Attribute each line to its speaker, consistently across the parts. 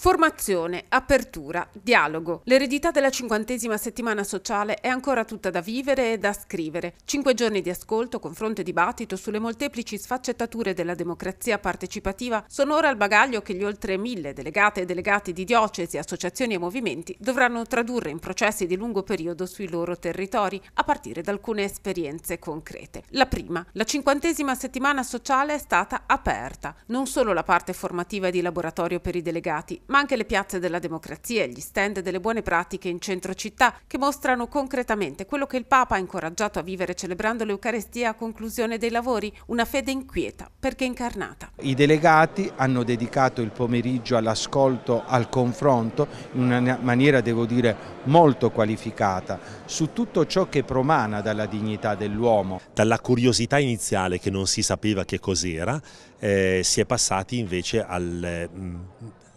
Speaker 1: Formazione, apertura, dialogo. L'eredità della cinquantesima settimana sociale è ancora tutta da vivere e da scrivere. Cinque giorni di ascolto, confronto e dibattito sulle molteplici sfaccettature della democrazia partecipativa sono ora il bagaglio che gli oltre mille delegate e delegati di diocesi, associazioni e movimenti dovranno tradurre in processi di lungo periodo sui loro territori, a partire da alcune esperienze concrete. La prima, la cinquantesima settimana sociale è stata aperta, non solo la parte formativa di laboratorio per i delegati, ma anche le piazze della democrazia e gli stand delle buone pratiche in centro città che mostrano concretamente quello che il Papa ha incoraggiato a vivere celebrando l'Eucarestia a conclusione dei lavori, una fede inquieta perché incarnata.
Speaker 2: I delegati hanno dedicato il pomeriggio all'ascolto, al confronto, in una maniera devo dire molto qualificata, su tutto ciò che promana dalla dignità dell'uomo.
Speaker 3: Dalla curiosità iniziale che non si sapeva che cos'era, eh, si è passati invece al... Eh,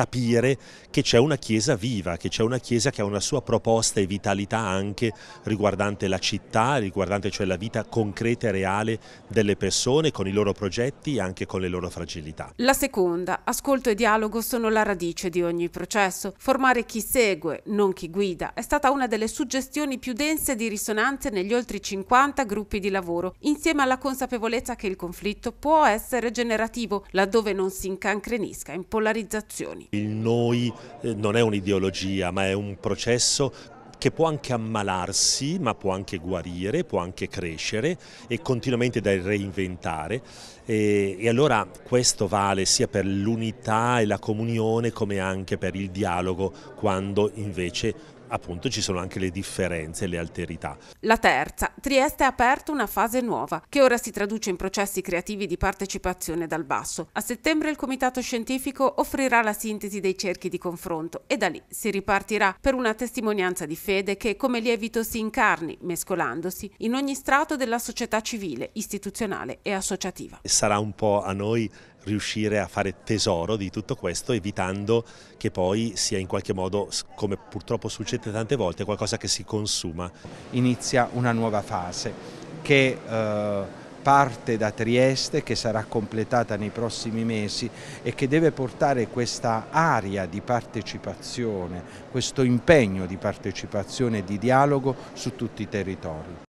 Speaker 3: capire che c'è una Chiesa viva, che c'è una Chiesa che ha una sua proposta e vitalità anche riguardante la città, riguardante cioè la vita concreta e reale delle persone, con i loro progetti e anche con le loro fragilità.
Speaker 1: La seconda, ascolto e dialogo sono la radice di ogni processo. Formare chi segue, non chi guida, è stata una delle suggestioni più dense di risonanze negli oltre 50 gruppi di lavoro, insieme alla consapevolezza che il conflitto può essere generativo laddove non si incancrenisca in polarizzazioni.
Speaker 3: Il noi eh, non è un'ideologia ma è un processo che può anche ammalarsi, ma può anche guarire, può anche crescere e continuamente da reinventare. E, e allora questo vale sia per l'unità e la comunione come anche per il dialogo, quando invece appunto ci sono anche le differenze e le alterità.
Speaker 1: La terza, Trieste ha aperto una fase nuova, che ora si traduce in processi creativi di partecipazione dal basso. A settembre il comitato scientifico offrirà la sintesi dei cerchi di confronto e da lì si ripartirà per una testimonianza di fede che come lievito si incarni, mescolandosi, in ogni strato della società civile, istituzionale e associativa.
Speaker 3: Sarà un po' a noi riuscire a fare tesoro di tutto questo evitando che poi sia in qualche modo, come purtroppo succede tante volte, qualcosa che si consuma. Inizia una nuova fase che eh, parte
Speaker 2: da Trieste, che sarà completata nei prossimi mesi e che deve portare questa aria di partecipazione, questo impegno di partecipazione e di dialogo su tutti i territori.